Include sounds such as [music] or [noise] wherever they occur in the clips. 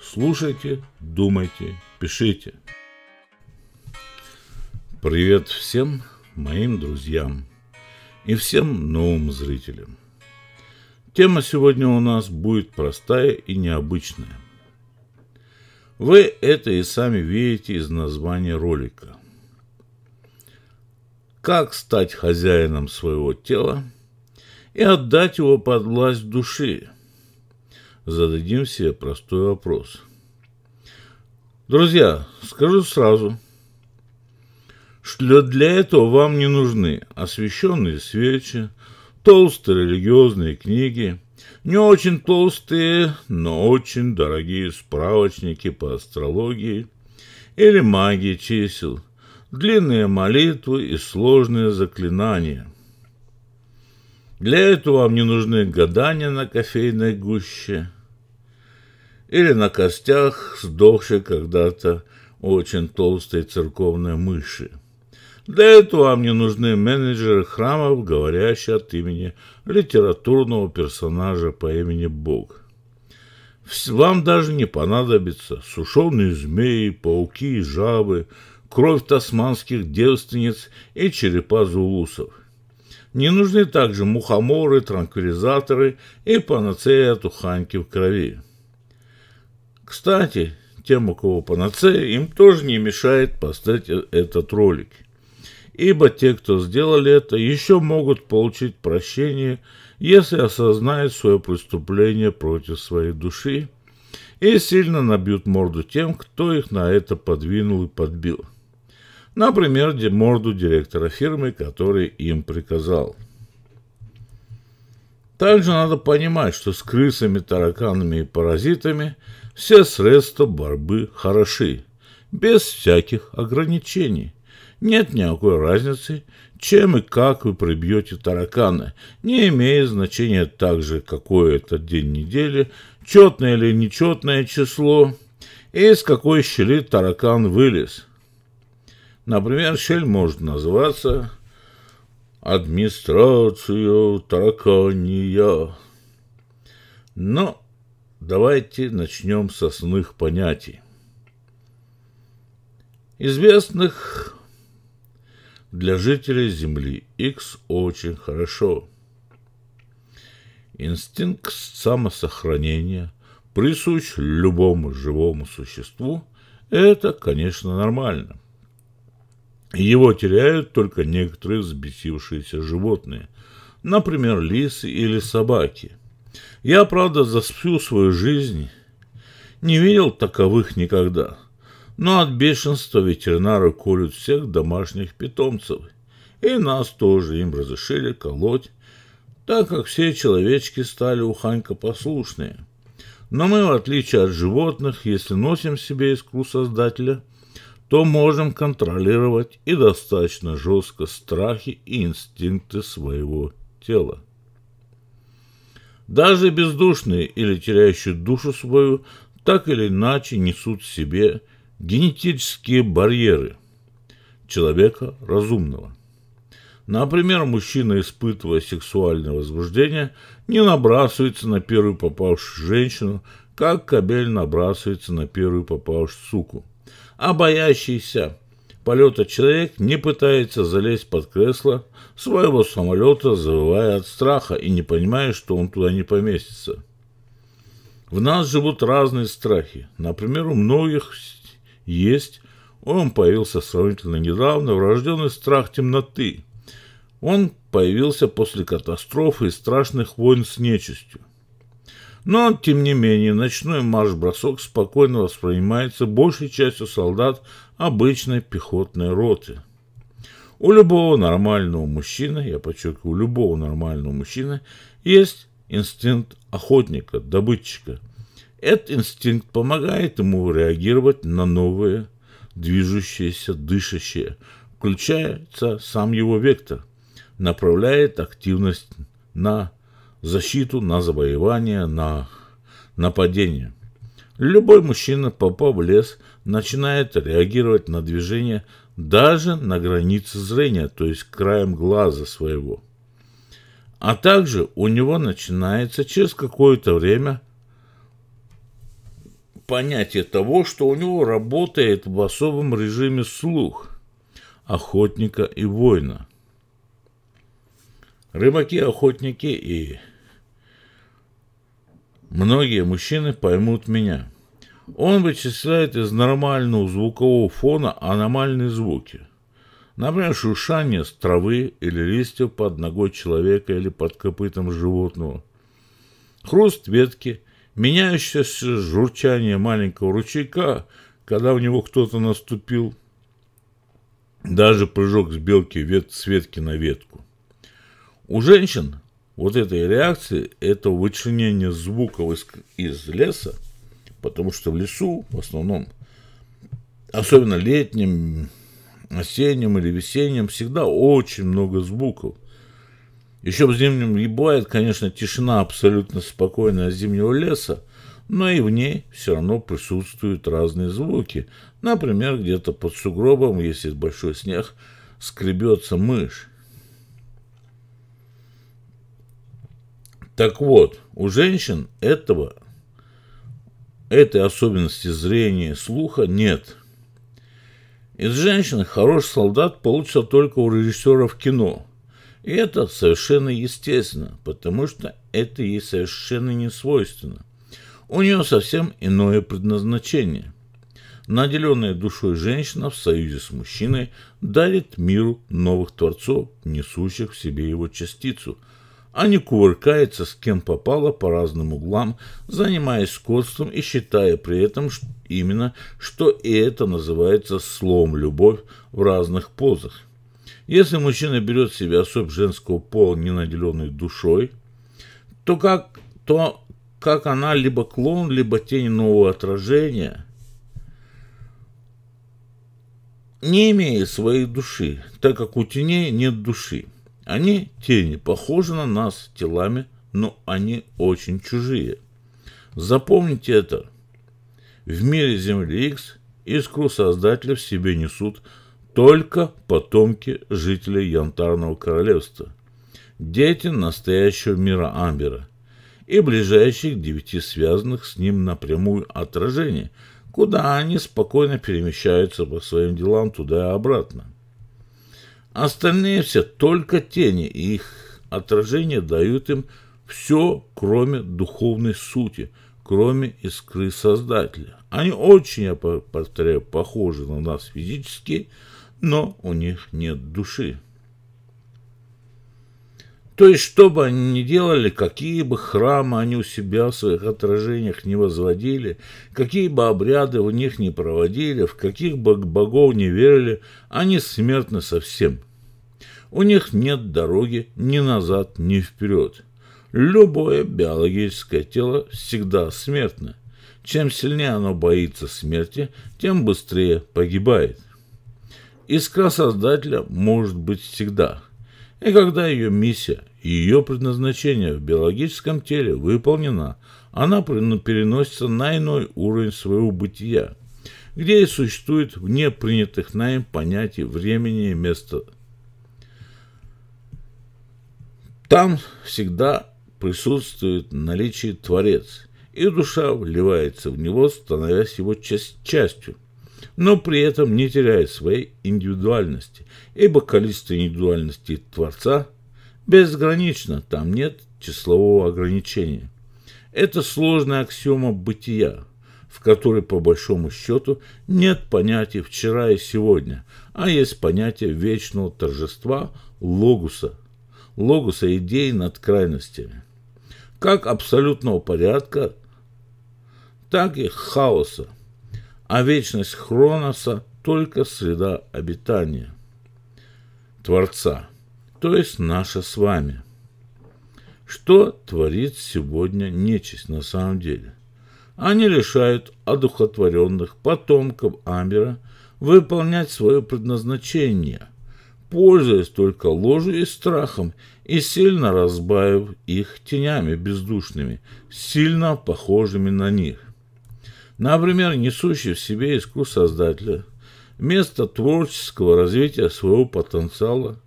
Слушайте, думайте, пишите. Привет всем моим друзьям и всем новым зрителям. Тема сегодня у нас будет простая и необычная. Вы это и сами видите из названия ролика. Как стать хозяином своего тела и отдать его под власть души – зададим себе простой вопрос. Друзья, скажу сразу, что для этого вам не нужны освещенные свечи, толстые религиозные книги, не очень толстые, но очень дорогие справочники по астрологии или магии чисел, длинные молитвы и сложные заклинания – для этого вам не нужны гадания на кофейной гуще, или на костях сдохшей когда-то очень толстой церковной мыши. Для этого вам не нужны менеджеры храмов, говорящие от имени литературного персонажа по имени Бог. Вам даже не понадобятся сушеные змеи, пауки и жабы, кровь тасманских девственниц и черепа зулусов. Не нужны также мухоморы, транквилизаторы и панацея от в крови. Кстати, тем, у кого панацея, им тоже не мешает поставить этот ролик. Ибо те, кто сделали это, еще могут получить прощение, если осознают свое преступление против своей души и сильно набьют морду тем, кто их на это подвинул и подбил. Например, морду директора фирмы, который им приказал. Также надо понимать, что с крысами, тараканами и паразитами – все средства борьбы хороши, без всяких ограничений. Нет никакой разницы, чем и как вы прибьете таракана, не имеет значения также, какой это день недели, четное или нечетное число, и из какой щели таракан вылез. Например, щель может называться «Администрация таракания. Но Давайте начнем с основных понятий. Известных для жителей Земли X очень хорошо. Инстинкт самосохранения присущ любому живому существу. Это, конечно, нормально. Его теряют только некоторые взбесившиеся животные, например, лисы или собаки – я, правда, за всю свою жизнь не видел таковых никогда. Но от бешенства ветеринары колют всех домашних питомцев. И нас тоже им разрешили колоть, так как все человечки стали уханько послушные. Но мы, в отличие от животных, если носим себе искру Создателя, то можем контролировать и достаточно жестко страхи и инстинкты своего тела. Даже бездушные или теряющие душу свою так или иначе несут в себе генетические барьеры человека разумного. Например, мужчина, испытывая сексуальное возбуждение, не набрасывается на первую попавшую женщину, как кабель набрасывается на первую попавшую суку. А боящийся полета человек не пытается залезть под кресло своего самолета, завывая от страха и не понимая, что он туда не поместится. В нас живут разные страхи. Например, у многих есть, он появился сравнительно недавно, врожденный страх темноты. Он появился после катастрофы и страшных войн с нечистью. Но, тем не менее, ночной марш-бросок спокойно воспринимается большей частью солдат обычной пехотной роты. У любого нормального мужчины, я подчеркиваю, у любого нормального мужчины есть инстинкт охотника, добытчика. Этот инстинкт помогает ему реагировать на новые, движущиеся, дышащие, включается сам его вектор, направляет активность на защиту, на завоевание, на нападение. Любой мужчина, попав в лес, начинает реагировать на движение даже на границе зрения, то есть краем глаза своего. А также у него начинается через какое-то время понятие того, что у него работает в особом режиме слух охотника и воина. Рыбаки-охотники и Многие мужчины поймут меня. Он вычисляет из нормального звукового фона аномальные звуки. Например, шуршание с травы или листьев под ногой человека или под копытом животного. Хруст ветки, меняющееся журчание маленького ручейка, когда в него кто-то наступил. Даже прыжок с белки вет с ветки на ветку. У женщин вот этой реакции – это вычленение звуков из, из леса, потому что в лесу в основном, особенно летним, осенним или весенним, всегда очень много звуков. Еще в зимнем и бывает, конечно, тишина абсолютно спокойная зимнего леса, но и в ней все равно присутствуют разные звуки. Например, где-то под сугробом, если большой снег, скребется мышь. Так вот, у женщин этого, этой особенности зрения, слуха нет. Из женщин хороший солдат получится только у режиссеров кино. И это совершенно естественно, потому что это ей совершенно не свойственно. У нее совсем иное предназначение. Наделенная душой женщина в союзе с мужчиной дарит миру новых творцов, несущих в себе его частицу – они а кувыркаются с кем попало по разным углам, занимаясь скотством и считая при этом что именно, что и это называется слом любовь в разных позах. Если мужчина берет в себе особь женского пола, не наделенной душой, то как, то как она либо клон, либо тень нового отражения – не имея своей души, так как у теней нет души. Они тени, похожи на нас телами, но они очень чужие. Запомните это. В мире Земли X искру Создателя в себе несут только потомки жителей Янтарного Королевства, дети настоящего мира Амбера и ближайших девяти связанных с ним напрямую отражений, куда они спокойно перемещаются по своим делам туда и обратно. Остальные все только тени, и их отражения дают им все, кроме духовной сути, кроме искры Создателя. Они очень, я повторяю, похожи на нас физически, но у них нет души. То есть, что бы они ни делали, какие бы храмы они у себя в своих отражениях не возводили, какие бы обряды у них не проводили, в каких бы богов не верили, они смертны совсем. У них нет дороги ни назад, ни вперед. Любое биологическое тело всегда смертно. Чем сильнее оно боится смерти, тем быстрее погибает. Искра Создателя может быть всегда. И когда ее миссия и ее предназначение в биологическом теле выполнена, она переносится на иной уровень своего бытия, где и существует вне принятых нами понятий времени и места Там всегда присутствует наличие Творец, и душа вливается в него, становясь его частью, но при этом не теряет своей индивидуальности, ибо количество индивидуальности Творца безгранично, там нет числового ограничения. Это сложная аксиома бытия, в которой по большому счету нет понятия «вчера» и «сегодня», а есть понятие вечного торжества, логуса – логоса идей над крайностями, как абсолютного порядка, так и хаоса, а вечность Хроноса только среда обитания Творца, то есть наша с вами. Что творит сегодня нечисть на самом деле? Они лишают одухотворенных потомков Амбера выполнять свое предназначение – пользуясь только ложью и страхом, и сильно разбавив их тенями бездушными, сильно похожими на них. Например, несущий в себе искус создателя, вместо творческого развития своего потенциала,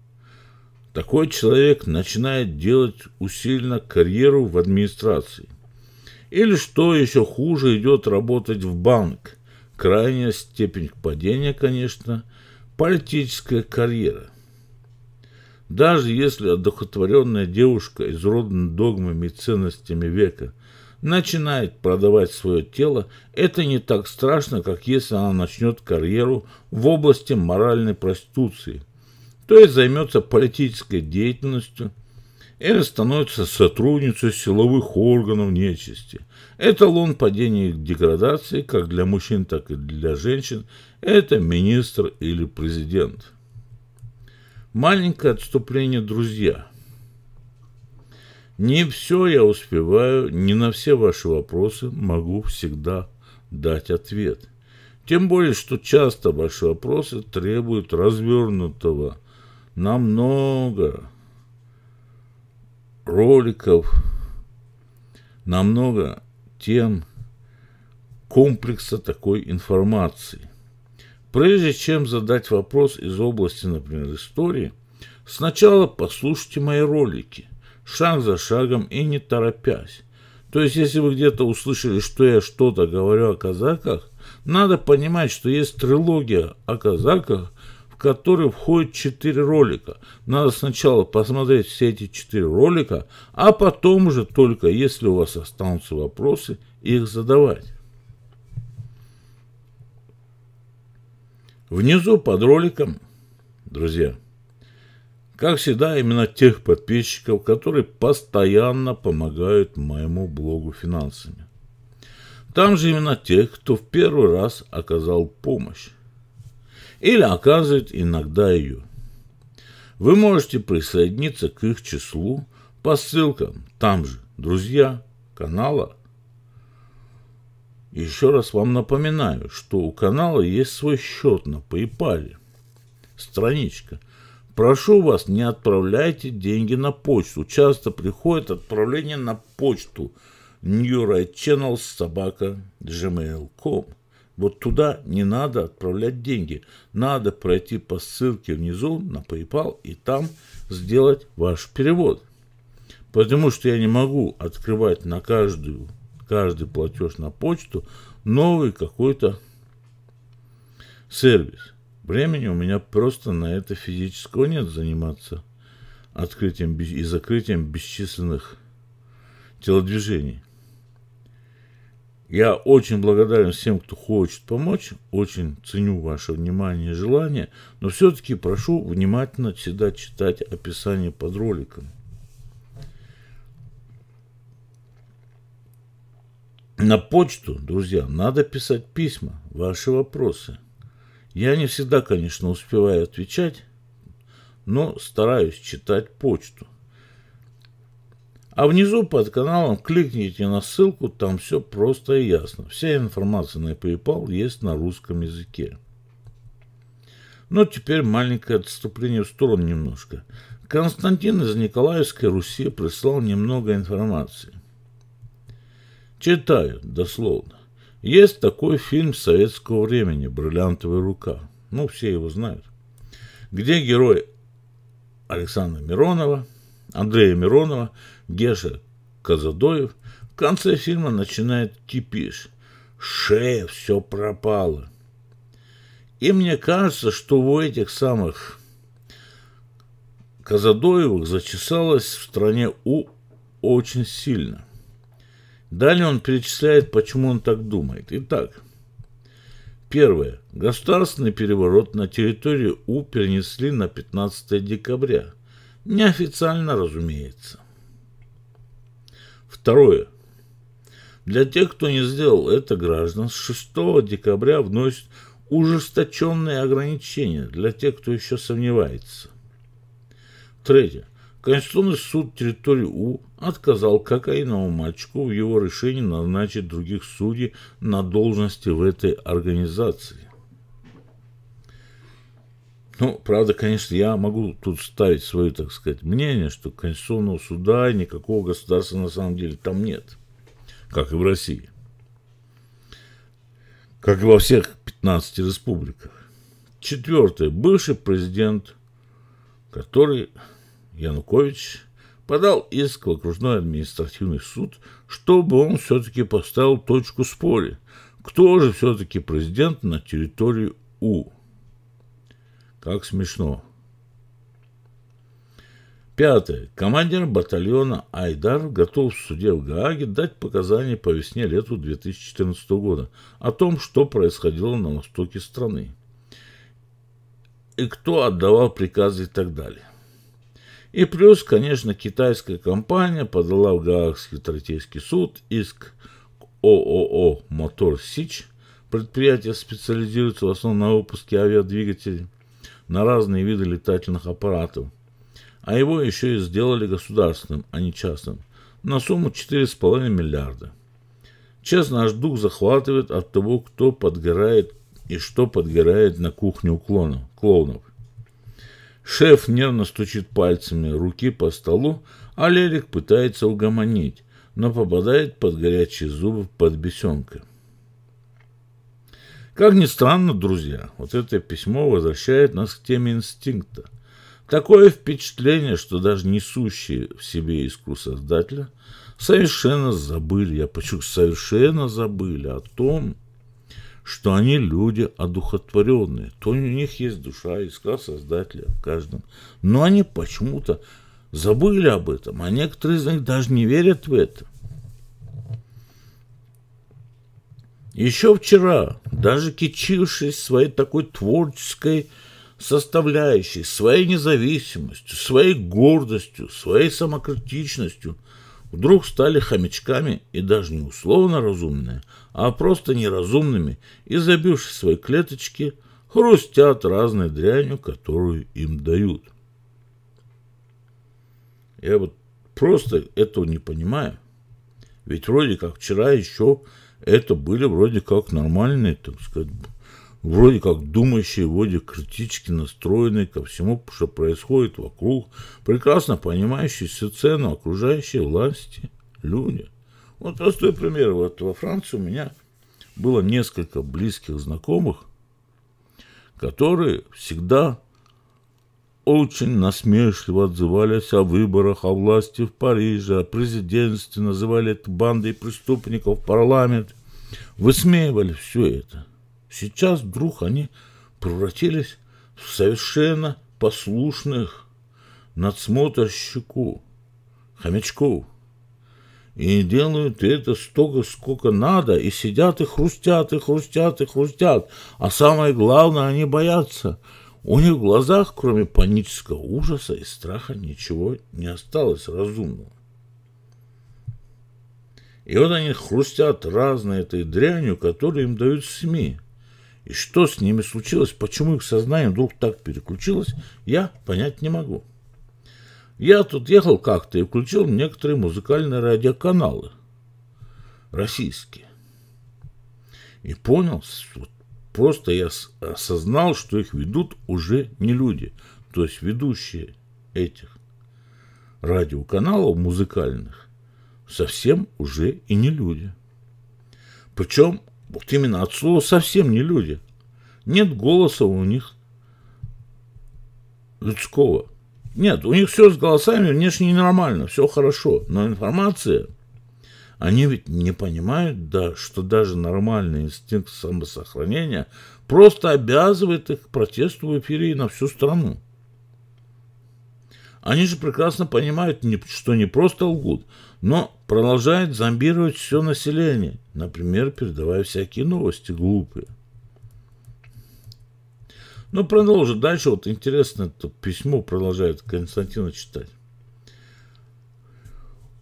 такой человек начинает делать усиленно карьеру в администрации. Или, что еще хуже, идет работать в банк. Крайняя степень падения, конечно – политическая карьера. Даже если одухотворенная девушка, изродана догмами и ценностями века, начинает продавать свое тело, это не так страшно, как если она начнет карьеру в области моральной проституции, то есть займется политической деятельностью – это становится сотрудницей силовых органов нечисти. Эталон падения и деградации как для мужчин, так и для женщин – это министр или президент. Маленькое отступление, друзья. Не все я успеваю, не на все ваши вопросы могу всегда дать ответ. Тем более, что часто ваши вопросы требуют развернутого намного роликов, намного тем комплекса такой информации. Прежде чем задать вопрос из области, например, истории, сначала послушайте мои ролики, шаг за шагом и не торопясь. То есть, если вы где-то услышали, что я что-то говорю о казаках, надо понимать, что есть трилогия о казаках, который входит 4 ролика. Надо сначала посмотреть все эти 4 ролика, а потом уже только, если у вас останутся вопросы, их задавать. Внизу под роликом, друзья, как всегда, именно тех подписчиков, которые постоянно помогают моему блогу финансами. Там же именно тех, кто в первый раз оказал помощь или оказывает иногда ее. Вы можете присоединиться к их числу по ссылкам там же «Друзья» канала. Еще раз вам напоминаю, что у канала есть свой счет на PayPal. Страничка. Прошу вас, не отправляйте деньги на почту. Часто приходит отправление на почту newrightchannelssobaka.gmail.com вот туда не надо отправлять деньги. Надо пройти по ссылке внизу на PayPal и там сделать ваш перевод. Потому что я не могу открывать на каждую, каждый платеж на почту новый какой-то сервис. Времени у меня просто на это физического нет заниматься открытием и закрытием бесчисленных телодвижений. Я очень благодарен всем, кто хочет помочь, очень ценю ваше внимание и желание, но все-таки прошу внимательно всегда читать описание под роликом. На почту, друзья, надо писать письма, ваши вопросы. Я не всегда, конечно, успеваю отвечать, но стараюсь читать почту. А внизу под каналом кликните на ссылку, там все просто и ясно. Вся информация на PayPal есть на русском языке. Но ну, теперь маленькое отступление в сторону немножко. Константин из Николаевской Руси прислал немного информации. Читаю дословно. Есть такой фильм советского времени «Бриллиантовая рука». Ну, все его знают. Где герой Александра Миронова, Андрея Миронова, Геша Казадоев, в конце фильма начинает типиш. Шея, все пропало. И мне кажется, что у этих самых Казадоевых зачесалось в стране У очень сильно. Далее он перечисляет, почему он так думает. Итак, первое. Государственный переворот на территории У перенесли на 15 декабря. Неофициально, разумеется. Второе. Для тех, кто не сделал это, граждан с 6 декабря вносят ужесточенные ограничения для тех, кто еще сомневается. Третье. Конституционный суд территории У отказал кокаиновому мальчику в его решении назначить других судей на должности в этой организации. Ну, правда, конечно, я могу тут ставить свое, так сказать, мнение, что Конституционного суда никакого государства на самом деле там нет, как и в России, как и во всех 15 республиках. Четвертое. Бывший президент, который, Янукович, подал иск в окружной административный суд, чтобы он все-таки поставил точку в споре. Кто же все-таки президент на территории У? Как смешно. Пятое. Командир батальона Айдар готов в суде в Гааге дать показания по весне лету 2014 года о том, что происходило на востоке страны и кто отдавал приказы и так далее. И плюс, конечно, китайская компания подала в Гаагский третейский суд иск к ООО «Мотор Сич», предприятие специализируется в основном на выпуске авиадвигателей – на разные виды летательных аппаратов. А его еще и сделали государственным, а не частным, на сумму 4,5 миллиарда. Честно, аж дух захватывает от того, кто подгорает и что подгорает на кухне у клонов, клоунов. Шеф нервно стучит пальцами руки по столу, а Лерик пытается угомонить, но попадает под горячие зубы под бесенка. Как ни странно, друзья, вот это письмо возвращает нас к теме инстинкта. Такое впечатление, что даже несущие в себе искру Создателя совершенно забыли, я почему совершенно забыли о том, что они люди одухотворенные. То у них есть душа, искра Создателя в каждом. Но они почему-то забыли об этом, а некоторые из них даже не верят в это. Еще вчера, даже кичившись своей такой творческой составляющей, своей независимостью, своей гордостью, своей самокритичностью, вдруг стали хомячками и даже не условно разумные, а просто неразумными и, забившись в свои клеточки, хрустят разной дрянью, которую им дают. Я вот просто этого не понимаю. Ведь вроде как вчера еще это были вроде как нормальные, так сказать, вроде как думающие, вроде критически настроенные ко всему, что происходит вокруг, прекрасно понимающие всю цену окружающей власти люди. Вот простой пример. Вот во Франции у меня было несколько близких знакомых, которые всегда очень насмешливо отзывались о выборах, о власти в Париже, о президентстве, называли это бандой преступников, парламент. Высмеивали все это. Сейчас вдруг они превратились в совершенно послушных надсмотрщику, хомячков. И делают это столько, сколько надо, и сидят и хрустят, и хрустят, и хрустят. А самое главное, они боятся – у них в глазах, кроме панического ужаса и страха, ничего не осталось разумного. И вот они хрустят разной этой дрянью, которую им дают СМИ. И что с ними случилось, почему их сознание вдруг так переключилось, я понять не могу. Я тут ехал как-то и включил некоторые музыкальные радиоканалы. Российские. И понял, вот Просто я осознал, что их ведут уже не люди, то есть ведущие этих радиоканалов музыкальных совсем уже и не люди. Причем вот именно от слова совсем не люди. Нет голоса у них людского. Нет, у них все с голосами внешне нормально, все хорошо, но информация – они ведь не понимают, да, что даже нормальный инстинкт самосохранения просто обязывает их к протесту в эфире и на всю страну. Они же прекрасно понимают, что не просто лгут, но продолжают зомбировать все население, например, передавая всякие новости глупые. Ну, продолжим. Дальше вот интересно это письмо продолжает Константина читать.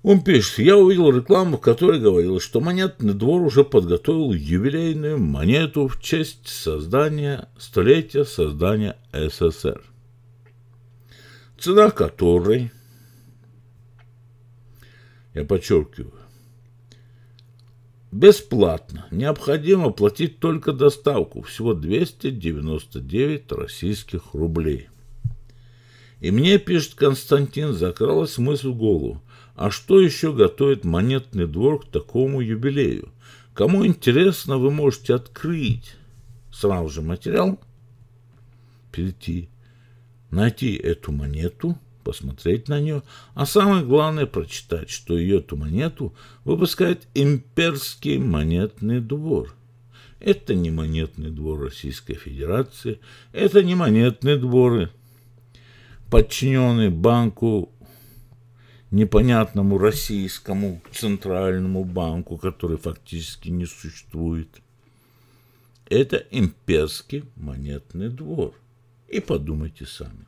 Он пишет, я увидел рекламу, в которой говорилось, что монетный двор уже подготовил юбилейную монету в честь создания, столетия создания СССР. Цена которой, я подчеркиваю, бесплатно. Необходимо платить только доставку, всего 299 российских рублей. И мне, пишет Константин, закралась мысль в голову, а что еще готовит монетный двор к такому юбилею? Кому интересно, вы можете открыть сразу же материал, перейти, найти эту монету, посмотреть на нее, а самое главное прочитать, что ее эту монету выпускает имперский монетный двор. Это не монетный двор Российской Федерации, это не монетные дворы, подчиненные банку непонятному российскому центральному банку, который фактически не существует. Это имперский монетный двор. И подумайте сами.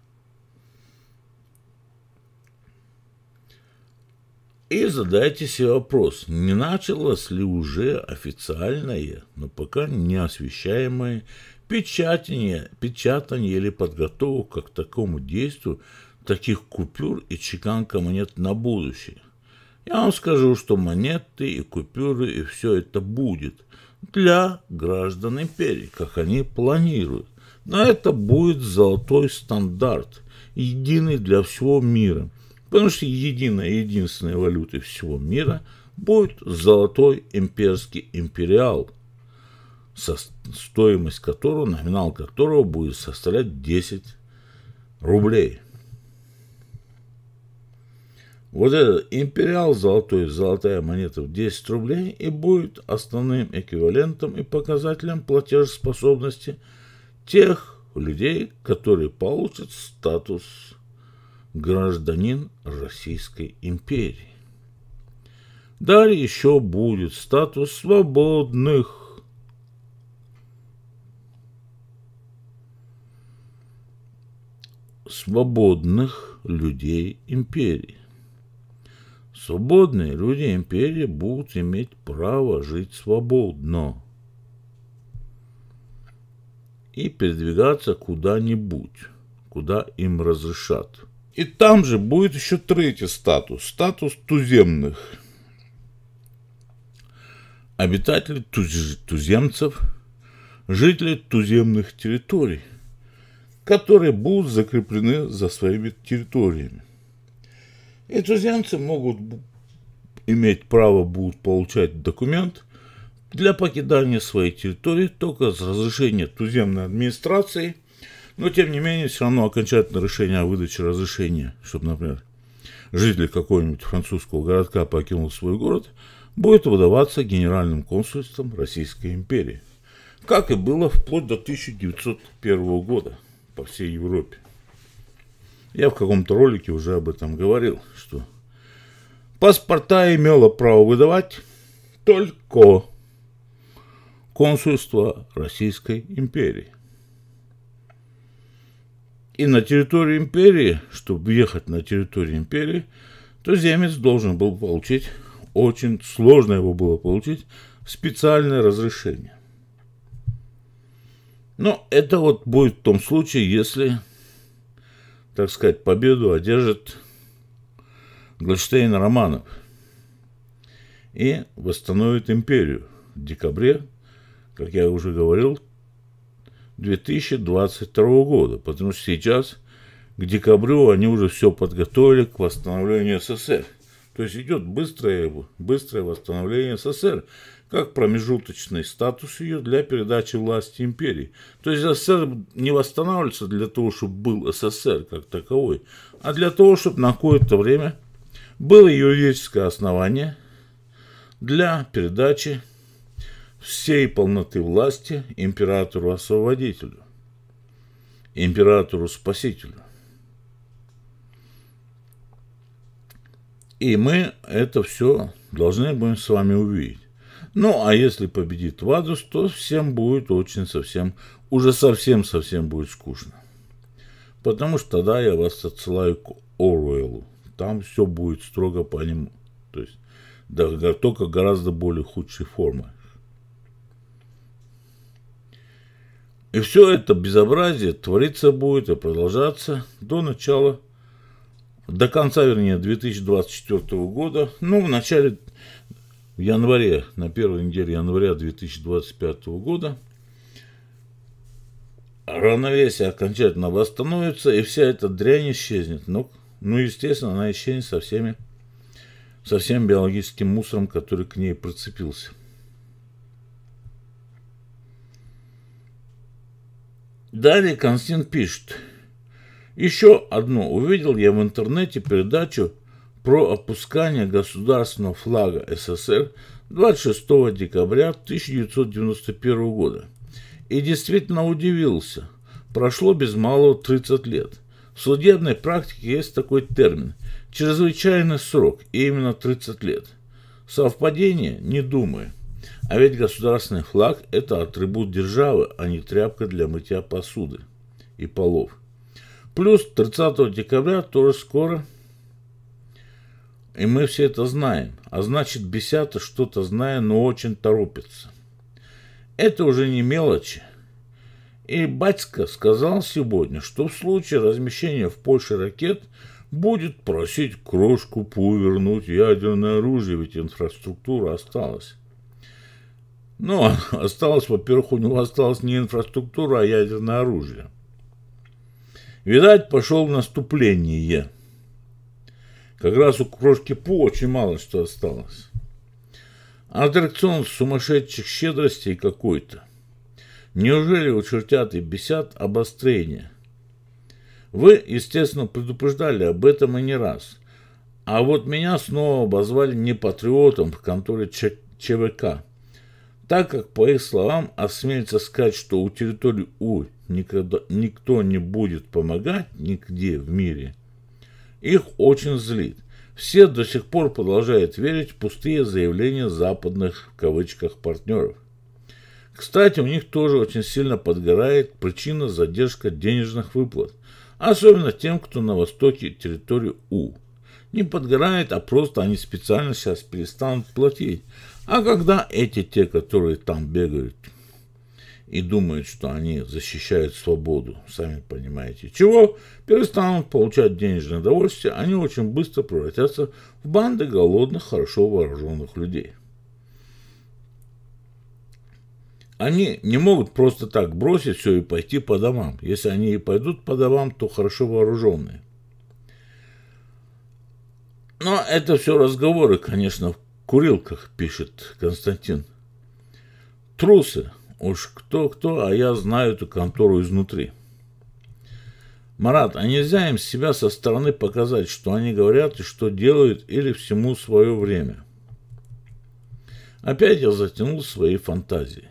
И задайте себе вопрос, не началось ли уже официальное, но пока не освещаемое печатание, печатание или подготовка к такому действию таких купюр и чеканка монет на будущее. Я вам скажу, что монеты и купюры и все это будет для граждан империи, как они планируют. Но это будет золотой стандарт, единый для всего мира. Потому что единая, единственная валюта всего мира будет золотой имперский империал, стоимость которого, номинал которого будет составлять 10 рублей – вот это империал золотой, золотая монета в 10 рублей и будет основным эквивалентом и показателем платежеспособности тех людей, которые получат статус гражданин Российской империи. Далее еще будет статус свободных. Свободных людей империи. Свободные люди империи будут иметь право жить свободно и передвигаться куда-нибудь, куда им разрешат. И там же будет еще третий статус, статус туземных. Обитатели туз туземцев, жители туземных территорий, которые будут закреплены за своими территориями. Энтузианцы могут иметь право будут получать документ для покидания своей территории только с разрешения туземной администрации, но тем не менее все равно окончательное решение о выдаче разрешения, чтобы, например, житель какого-нибудь французского городка покинул свой город, будет выдаваться Генеральным консульством Российской империи, как и было вплоть до 1901 года по всей Европе. Я в каком-то ролике уже об этом говорил, что паспорта имело право выдавать только консульство Российской империи. И на территории империи, чтобы въехать на территорию империи, то туземец должен был получить, очень сложно его было получить, специальное разрешение. Но это вот будет в том случае, если так сказать, победу одержит Гольштейн Романов и восстановит империю в декабре, как я уже говорил, 2022 года, потому что сейчас к декабрю они уже все подготовили к восстановлению СССР. То есть идет быстрое, быстрое восстановление СССР как промежуточный статус ее для передачи власти империи. То есть СССР не восстанавливается для того, чтобы был СССР как таковой, а для того, чтобы на какое-то время было юридическое основание для передачи всей полноты власти императору-освободителю, императору-спасителю. И мы это все должны будем с вами увидеть. Ну, а если победит Вадус, то всем будет очень совсем, уже совсем-совсем будет скучно. Потому что тогда я вас отсылаю к Оруэллу. Там все будет строго по нему. То есть, да, только гораздо более худшей формы. И все это безобразие твориться будет и продолжаться до начала, до конца, вернее, 2024 года. Ну, в начале в январе, на первой неделе января 2025 года равновесие окончательно восстановится, и вся эта дрянь исчезнет. Ну, ну естественно, она исчезнет со всеми, со всем биологическим мусором, который к ней прицепился. Далее Константин пишет. Еще одно. Увидел я в интернете передачу про опускание государственного флага СССР 26 декабря 1991 года. И действительно удивился. Прошло без малого 30 лет. В судебной практике есть такой термин – чрезвычайный срок, и именно 30 лет. Совпадение? Не думаю. А ведь государственный флаг – это атрибут державы, а не тряпка для мытья посуды и полов. Плюс 30 декабря тоже скоро – и мы все это знаем. А значит, Бесята что-то зная, но очень торопится. Это уже не мелочи. И батька сказал сегодня, что в случае размещения в Польше ракет будет просить крошку Пу вернуть ядерное оружие, ведь инфраструктура осталась. Но ну, а [laughs] осталось, во-первых, у него осталась не инфраструктура, а ядерное оружие. Видать, пошел в наступление. Как раз у крошки Пу очень мало что осталось. Аттракцион сумасшедших щедростей какой-то. Неужели у чертят и бесят обострение? Вы, естественно, предупреждали об этом и не раз. А вот меня снова обозвали непатриотом в конторе Ч ЧВК, так как, по их словам, осмелится сказать, что у территории У никогда, никто не будет помогать нигде в мире – их очень злит. Все до сих пор продолжают верить в пустые заявления западных в кавычках партнеров. Кстати, у них тоже очень сильно подгорает причина задержка денежных выплат, особенно тем, кто на востоке территории У. Не подгорает, а просто они специально сейчас перестанут платить. А когда эти те, которые там бегают, и думают, что они защищают свободу, сами понимаете. Чего? Перестанут получать денежное удовольствие, они очень быстро превратятся в банды голодных, хорошо вооруженных людей. Они не могут просто так бросить все и пойти по домам. Если они и пойдут по домам, то хорошо вооруженные. Но это все разговоры, конечно, в курилках, пишет Константин. Трусы, Уж кто-кто, а я знаю эту контору изнутри. Марат, а нельзя им себя со стороны показать, что они говорят и что делают, или всему свое время? Опять я затянул свои фантазии.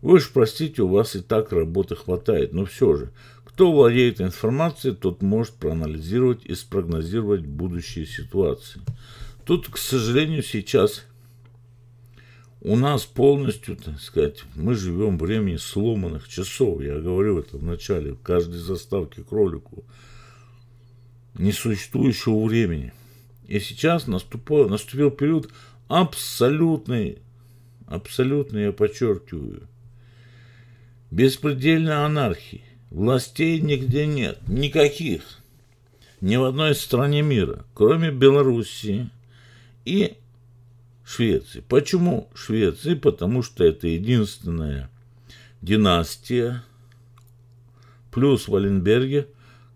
Вы уж простите, у вас и так работы хватает, но все же, кто владеет информацией, тот может проанализировать и спрогнозировать будущие ситуации. Тут, к сожалению, сейчас у нас полностью, так сказать, мы живем времени сломанных часов. Я говорю это в начале, в каждой заставке к ролику. Несуществующего времени. И сейчас наступил, наступил период абсолютной, абсолютный, я подчеркиваю, беспредельной анархии. Властей нигде нет, никаких, ни в одной стране мира, кроме Белоруссии и Швеции. Почему Швеции? Потому что это единственная династия, плюс Валенберге,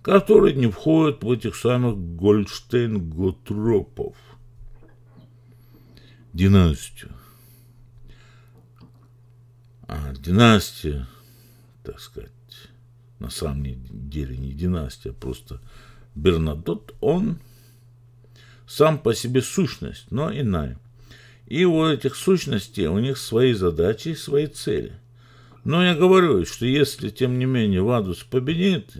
которые не входят в этих самых Гольштейн-Готропов. Династию. А династия, так сказать, на самом деле не династия, а просто Бернадот, он сам по себе сущность, но иная. И у этих сущностей у них свои задачи и свои цели. Но я говорю, что если, тем не менее, Вадус победит,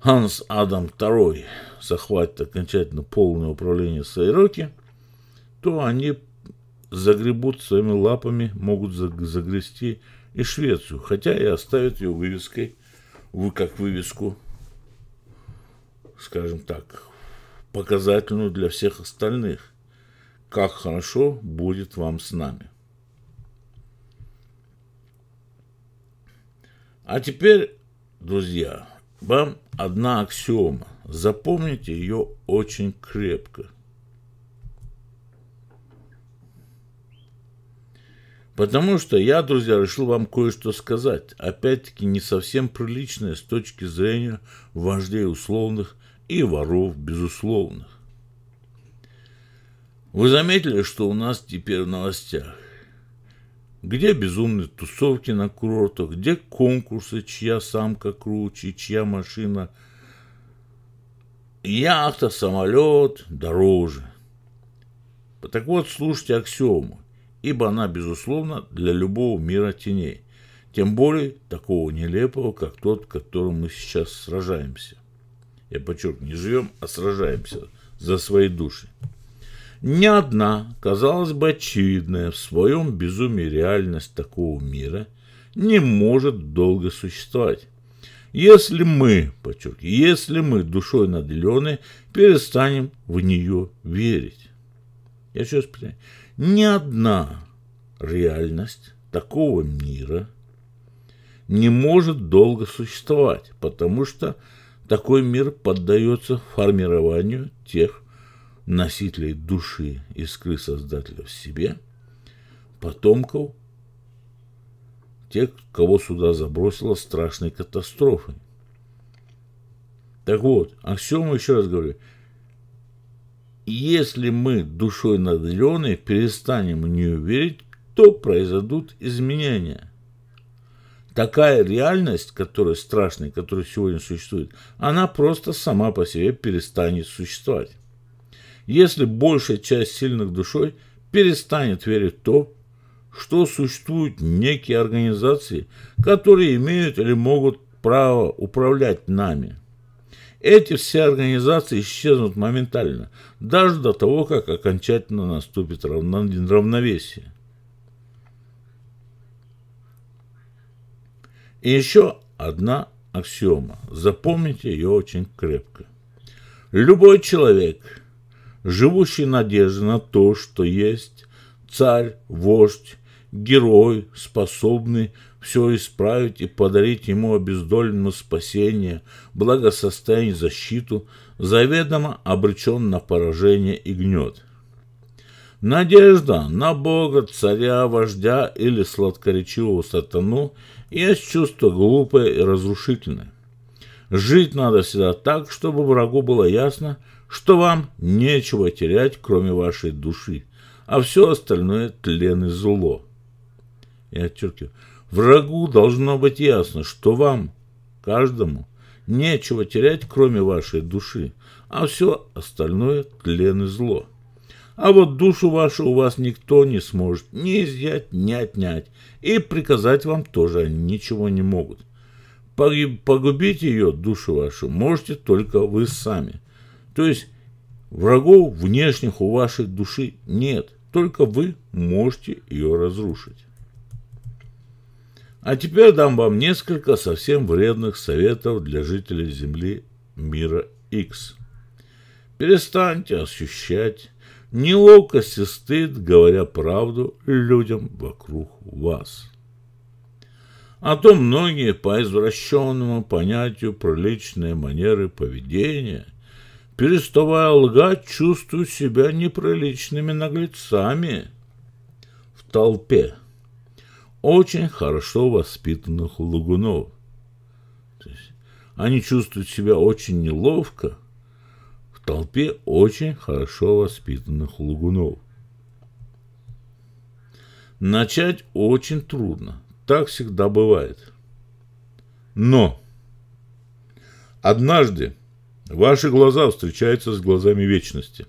Ханс Адам II захватит окончательно полное управление Сайроки, то они загребут своими лапами, могут загрести и Швецию, хотя и оставят ее вывеской, как вывеску, скажем так, показательную для всех остальных как хорошо будет вам с нами. А теперь, друзья, вам одна аксиома. Запомните ее очень крепко. Потому что я, друзья, решил вам кое-что сказать. Опять-таки не совсем приличное с точки зрения вождей условных и воров безусловных. Вы заметили, что у нас теперь в новостях? Где безумные тусовки на курортах, где конкурсы, чья самка круче, чья машина, яхта, самолет дороже. Так вот, слушайте аксиому, ибо она, безусловно, для любого мира теней, тем более такого нелепого, как тот, в котором мы сейчас сражаемся. Я подчеркну, не живем, а сражаемся за свои души. Ни одна, казалось бы, очевидная в своем безумии реальность такого мира не может долго существовать. Если мы, подчеркиваю, если мы душой наделенные, перестанем в нее верить. Я еще раз повторяю, ни одна реальность такого мира не может долго существовать, потому что такой мир поддается формированию тех носителей души искры Создателя в себе, потомков тех, кого сюда забросило страшной катастрофой. Так вот, аксиома еще раз говорю, если мы душой наделенной перестанем в нее верить, то произойдут изменения. Такая реальность, которая страшная, которая сегодня существует, она просто сама по себе перестанет существовать если большая часть сильных душой перестанет верить в то, что существуют некие организации, которые имеют или могут право управлять нами. Эти все организации исчезнут моментально, даже до того, как окончательно наступит равновесие. И еще одна аксиома. Запомните ее очень крепко. Любой человек – живущий надежды на то, что есть царь, вождь, герой, способный все исправить и подарить ему обездоленное спасение, благосостояние, защиту, заведомо обречен на поражение и гнет. Надежда на Бога, царя, вождя или сладкоречивого сатану есть чувство глупое и разрушительное. Жить надо всегда так, чтобы врагу было ясно, что вам нечего терять, кроме вашей души, а все остальное тлен и зло. Я отчеркиваю, врагу должно быть ясно, что вам, каждому, нечего терять, кроме вашей души, а все остальное тлен и зло. А вот душу вашу у вас никто не сможет ни изъять, ни отнять, и приказать вам тоже они ничего не могут. погубить ее, душу вашу, можете только вы сами. То есть врагов внешних у вашей души нет, только вы можете ее разрушить. А теперь дам вам несколько совсем вредных советов для жителей Земли мира X. Перестаньте ощущать неловкость и стыд, говоря правду людям вокруг вас. А то многие по извращенному понятию приличные манеры поведения – переставая лгать, чувствуют себя неприличными наглецами в толпе очень хорошо воспитанных лугунов. То есть они чувствуют себя очень неловко в толпе очень хорошо воспитанных лугунов. Начать очень трудно. Так всегда бывает. Но однажды Ваши глаза встречаются с глазами вечности.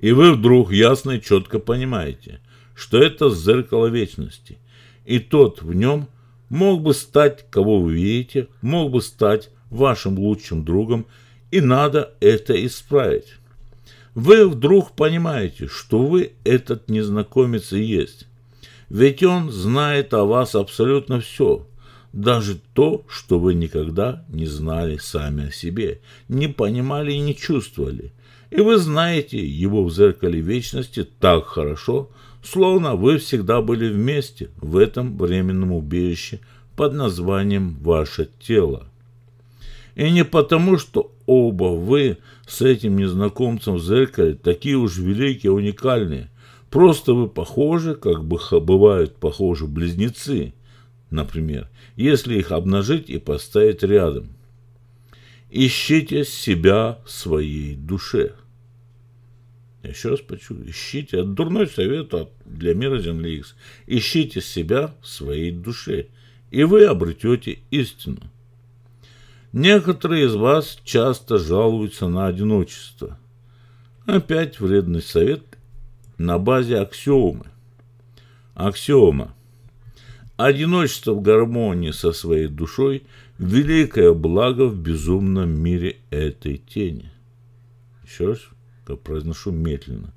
И вы вдруг ясно и четко понимаете, что это зеркало вечности. И тот в нем мог бы стать, кого вы видите, мог бы стать вашим лучшим другом, и надо это исправить. Вы вдруг понимаете, что вы этот незнакомец и есть. Ведь он знает о вас абсолютно все, даже то, что вы никогда не знали сами о себе, не понимали и не чувствовали. И вы знаете его в зеркале вечности так хорошо, словно вы всегда были вместе в этом временном убежище под названием «Ваше тело». И не потому, что оба вы с этим незнакомцем в зеркале такие уж великие, уникальные. Просто вы похожи, как бы бывают похожи близнецы, например если их обнажить и поставить рядом. Ищите себя в своей душе. Я еще раз подчеркиваю, ищите, от дурной совет от, для мира Земли X. Ищите себя в своей душе, и вы обретете истину. Некоторые из вас часто жалуются на одиночество. Опять вредный совет на базе аксиомы. Аксиома. Одиночество в гармонии со своей душой – великое благо в безумном мире этой тени. Еще раз, как произношу медленно.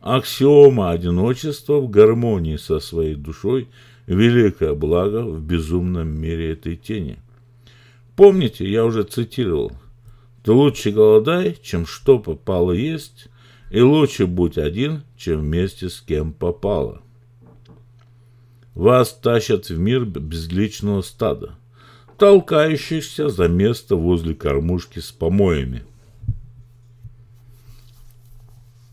Аксиома одиночества в гармонии со своей душой – великое благо в безумном мире этой тени. Помните, я уже цитировал. Ты лучше голодай, чем что попало есть, и лучше будь один, чем вместе с кем попало. Вас тащат в мир безличного стада, толкающихся за место возле кормушки с помоями.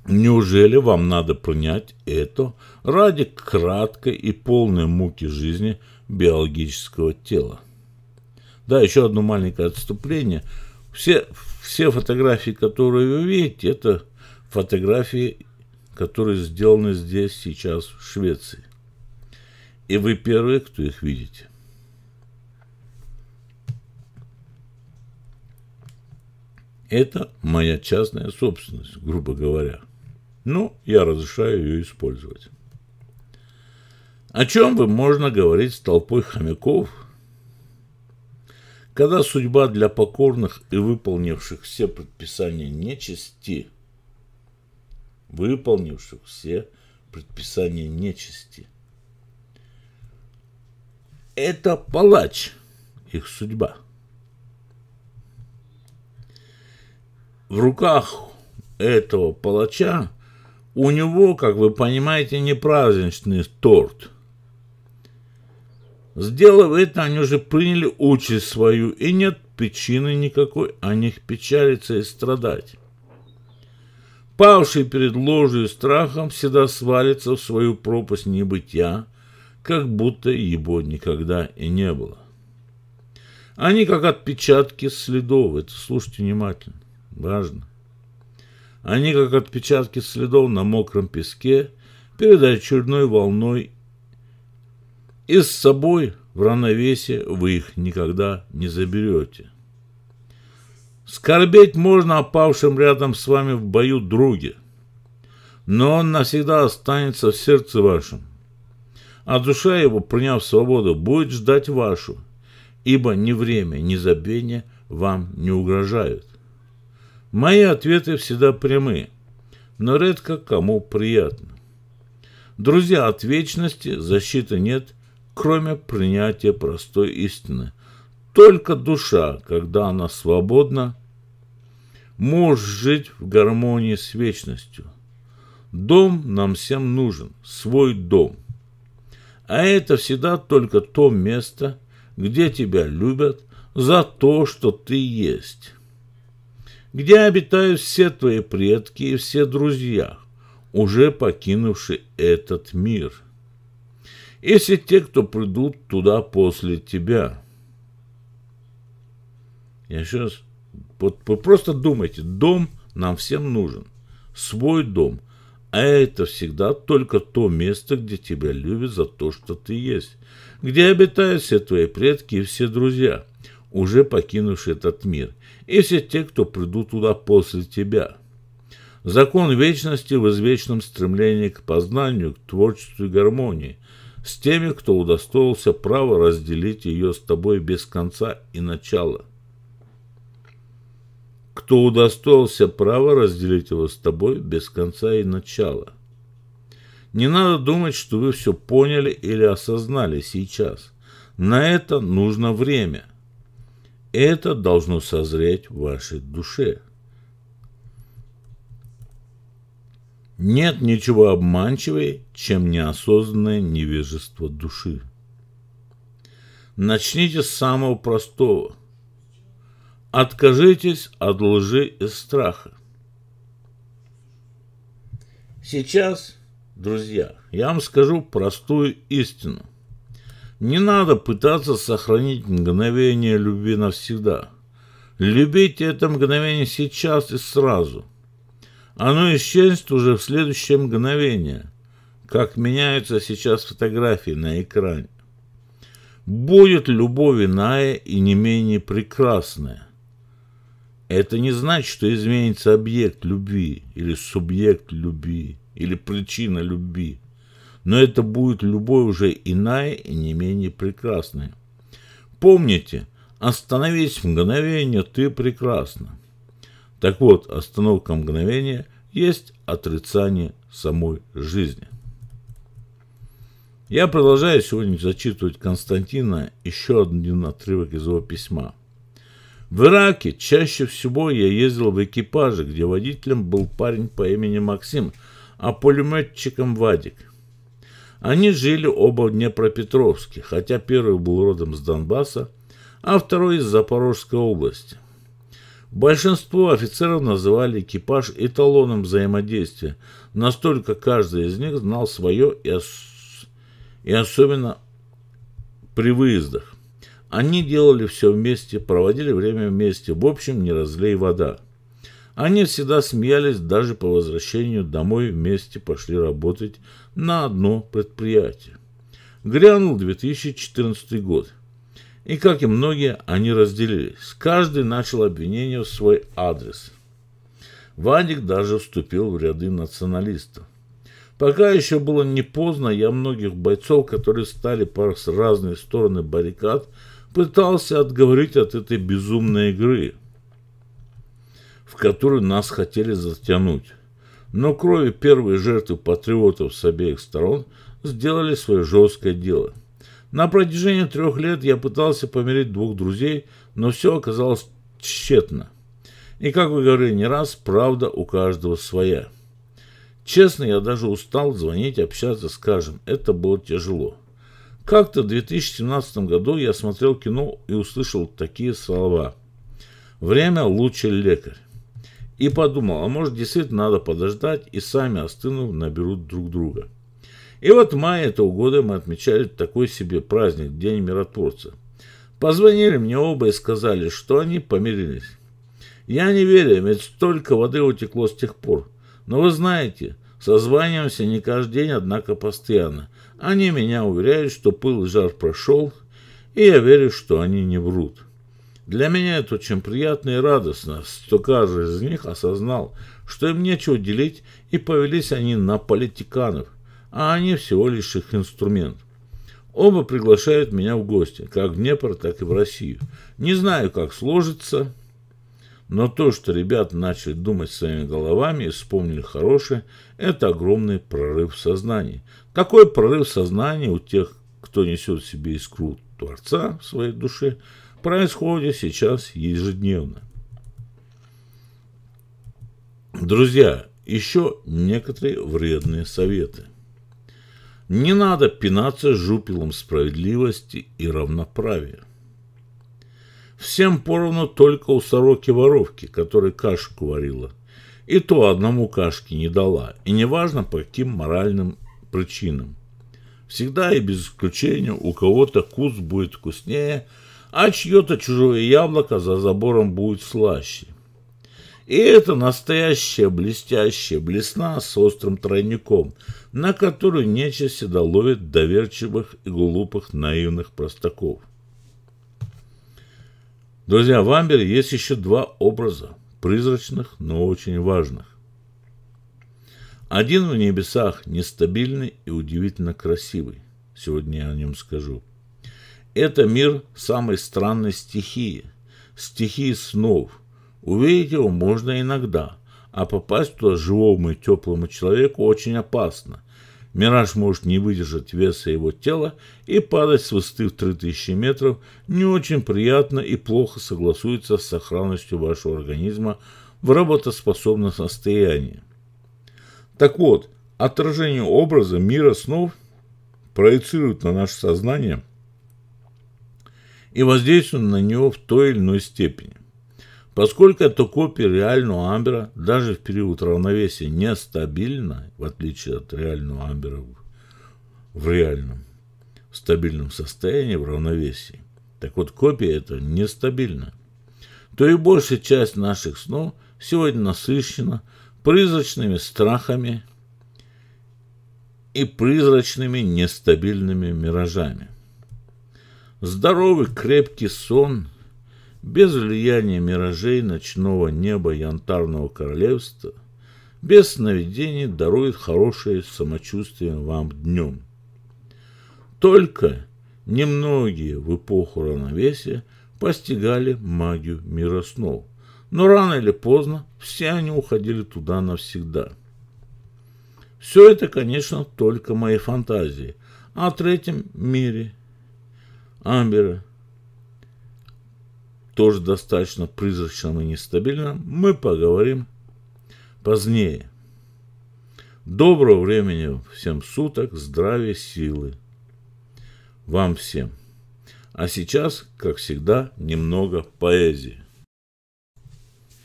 Неужели вам надо принять это ради краткой и полной муки жизни биологического тела? Да, еще одно маленькое отступление. Все, все фотографии, которые вы видите, это фотографии, которые сделаны здесь сейчас, в Швеции. И вы первые, кто их видите. Это моя частная собственность, грубо говоря. Но ну, я разрешаю ее использовать. О чем бы можно говорить с толпой хомяков, когда судьба для покорных и выполнивших все предписания нечисти, выполнивших все предписания нечисти – это палач, их судьба. В руках этого палача у него, как вы понимаете, не праздничный торт. Сделав это, они уже приняли участь свою, и нет причины никакой о них печалиться и страдать. Павший перед ложью и страхом всегда свалится в свою пропасть небытия, как будто его никогда и не было. Они как отпечатки следов. Это слушайте внимательно. Важно. Они как отпечатки следов на мокром песке перед очередной волной. И с собой в равновесие вы их никогда не заберете. Скорбеть можно о павшем рядом с вами в бою друге, но он навсегда останется в сердце вашем а душа его, приняв свободу, будет ждать вашу, ибо ни время, ни забвение вам не угрожают. Мои ответы всегда прямые, но редко кому приятно. Друзья, от вечности защиты нет, кроме принятия простой истины. Только душа, когда она свободна, может жить в гармонии с вечностью. Дом нам всем нужен, свой дом – а это всегда только то место, где тебя любят за то, что ты есть. Где обитают все твои предки и все друзья, уже покинувшие этот мир. Если те, кто придут туда после тебя. Я сейчас... Вот, вы просто думайте, дом нам всем нужен. Свой дом – а это всегда только то место, где тебя любят за то, что ты есть, где обитают все твои предки и все друзья, уже покинувшие этот мир, и все те, кто придут туда после тебя. Закон вечности в извечном стремлении к познанию, к творчеству и гармонии, с теми, кто удостоился права разделить ее с тобой без конца и начала кто удостоился права разделить его с тобой без конца и начала. Не надо думать, что вы все поняли или осознали сейчас. На это нужно время. Это должно созреть в вашей душе. Нет ничего обманчивее, чем неосознанное невежество души. Начните с самого простого – Откажитесь от лжи и страха. Сейчас, друзья, я вам скажу простую истину. Не надо пытаться сохранить мгновение любви навсегда. Любите это мгновение сейчас и сразу. Оно исчезнет уже в следующее мгновение, как меняются сейчас фотографии на экране. Будет любовь иная и не менее прекрасная. Это не значит, что изменится объект любви, или субъект любви, или причина любви. Но это будет любовь уже иная и не менее прекрасная. Помните, остановись мгновение, ты прекрасна. Так вот, остановка мгновения есть отрицание самой жизни. Я продолжаю сегодня зачитывать Константина еще один отрывок из его письма – в Ираке чаще всего я ездил в экипаже, где водителем был парень по имени Максим, а пулеметчиком Вадик. Они жили оба в Днепропетровске, хотя первый был родом с Донбасса, а второй из Запорожской области. Большинство офицеров называли экипаж эталоном взаимодействия, настолько каждый из них знал свое и, ос... и особенно при выездах. Они делали все вместе, проводили время вместе, в общем, не разлей вода. Они всегда смеялись, даже по возвращению домой вместе пошли работать на одно предприятие. Грянул 2014 год. И, как и многие, они разделились. Каждый начал обвинение в свой адрес. Вадик даже вступил в ряды националистов. Пока еще было не поздно, я многих бойцов, которые стали по разные стороны баррикад – пытался отговорить от этой безумной игры, в которую нас хотели затянуть. Но крови первой жертвы патриотов с обеих сторон сделали свое жесткое дело. На протяжении трех лет я пытался помирить двух друзей, но все оказалось тщетно. И, как вы говорили не раз, правда у каждого своя. Честно, я даже устал звонить, общаться скажем, Это было тяжело. Как-то в 2017 году я смотрел кино и услышал такие слова. «Время лучший лекарь». И подумал, а может действительно надо подождать и сами остынув наберут друг друга. И вот в мае этого года мы отмечали такой себе праздник, День миротворца. Позвонили мне оба и сказали, что они помирились. Я не верю, ведь столько воды утекло с тех пор. Но вы знаете, созваниваемся не каждый день, однако постоянно. Они меня уверяют, что пыл и жар прошел, и я верю, что они не врут. Для меня это очень приятно и радостно, что каждый из них осознал, что им нечего делить, и повелись они на политиканов, а они всего лишь их инструмент. Оба приглашают меня в гости, как в Днепр, так и в Россию. Не знаю, как сложится, но то, что ребята начали думать своими головами и вспомнили хорошее, это огромный прорыв сознания. Такой прорыв сознания у тех, кто несет в себе искру Творца в своей душе, происходит сейчас ежедневно. Друзья, еще некоторые вредные советы. Не надо пинаться жупелом справедливости и равноправия. Всем поровну только у сороки-воровки, которая кашку варила. И то одному кашки не дала, и неважно по каким моральным причинам. Всегда и без исключения у кого-то куц будет вкуснее, а чье-то чужое яблоко за забором будет слаще. И это настоящая блестящая блесна с острым тройником, на которую нечисть ловит доверчивых и глупых наивных простаков. Друзья, в Амбере есть еще два образа, призрачных, но очень важных. Один в небесах нестабильный и удивительно красивый. Сегодня я о нем скажу. Это мир самой странной стихии, стихии снов. Увидеть его можно иногда, а попасть туда живому и теплому человеку очень опасно – Мираж может не выдержать веса его тела и падать с высоты в 3000 метров не очень приятно и плохо согласуется с сохранностью вашего организма в работоспособном состоянии. Так вот, отражение образа мира снов проецирует на наше сознание и воздействует на него в той или иной степени. Поскольку эта копия реального амбера даже в период равновесия нестабильна, в отличие от реального амбера в реальном, в стабильном состоянии, в равновесии, так вот копия эта нестабильна, то и большая часть наших снов сегодня насыщена призрачными страхами и призрачными нестабильными миражами. Здоровый крепкий сон – без влияния миражей ночного неба Янтарного Королевства, без сновидений дарует хорошее самочувствие вам днем. Только немногие в эпоху равновесия постигали магию мира снов, но рано или поздно все они уходили туда навсегда. Все это, конечно, только мои фантазии о третьем мире Амбера – тоже достаточно призрачном и нестабильном, мы поговорим позднее. Доброго времени всем суток, здравия, силы вам всем. А сейчас, как всегда, немного поэзии.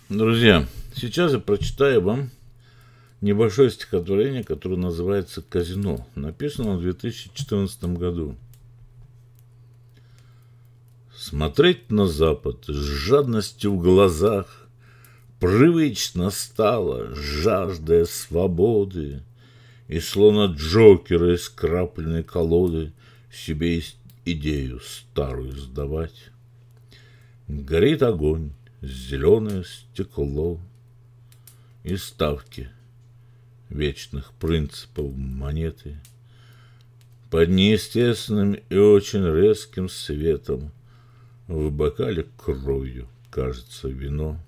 Друзья, сейчас я прочитаю вам небольшое стихотворение, которое называется «Казино». Написано в 2014 году. Смотреть на запад с жадностью в глазах Привычно стало, жаждая свободы, И словно Джокера из крапленной колоды Себе идею старую сдавать. Горит огонь, зеленое стекло И ставки вечных принципов монеты Под неестественным и очень резким светом в бокале кровью, кажется, вино.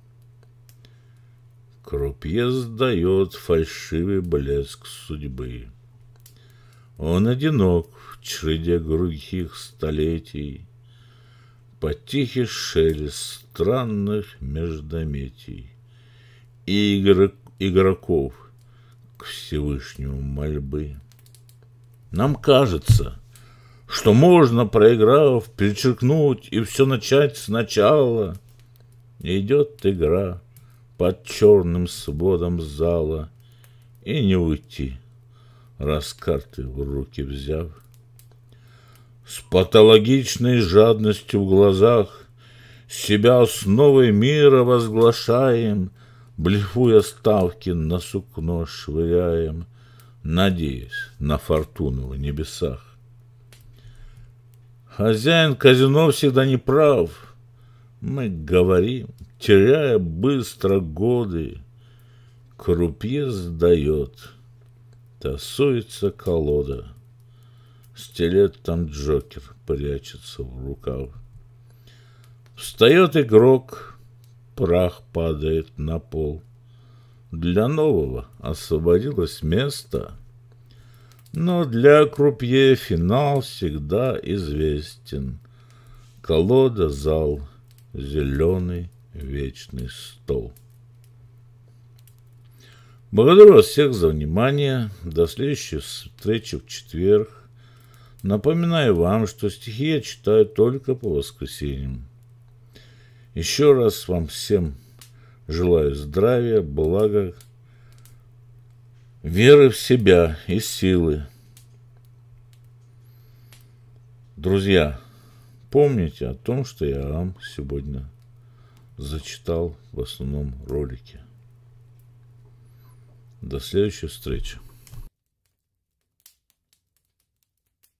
Крупье сдает фальшивый блеск судьбы. Он одинок в череде глухих столетий, По тихий шелест странных междометий И игрок, игроков к Всевышнему мольбы. Нам кажется — что можно, проиграв, перечеркнуть и все начать сначала. Идет игра под черным сводом зала, и не уйти, раз карты в руки взяв. С патологичной жадностью в глазах себя основой мира возглашаем, блефуя ставки на сукно швыряем, надеясь на фортуну в небесах. Хозяин казино всегда не прав. Мы говорим, теряя быстро годы. Крупье сдает. Тасуется колода. Стилет там Джокер прячется в рукав. Встает игрок, прах падает на пол. Для нового освободилось место. Но для крупье финал всегда известен. Колода, зал, зеленый вечный стол. Благодарю вас всех за внимание. До следующей встречи в четверг. Напоминаю вам, что стихи я читаю только по воскресеньям. Еще раз вам всем желаю здравия, блага, веры в себя и силы. Друзья, помните о том, что я вам сегодня зачитал в основном ролике. До следующей встречи.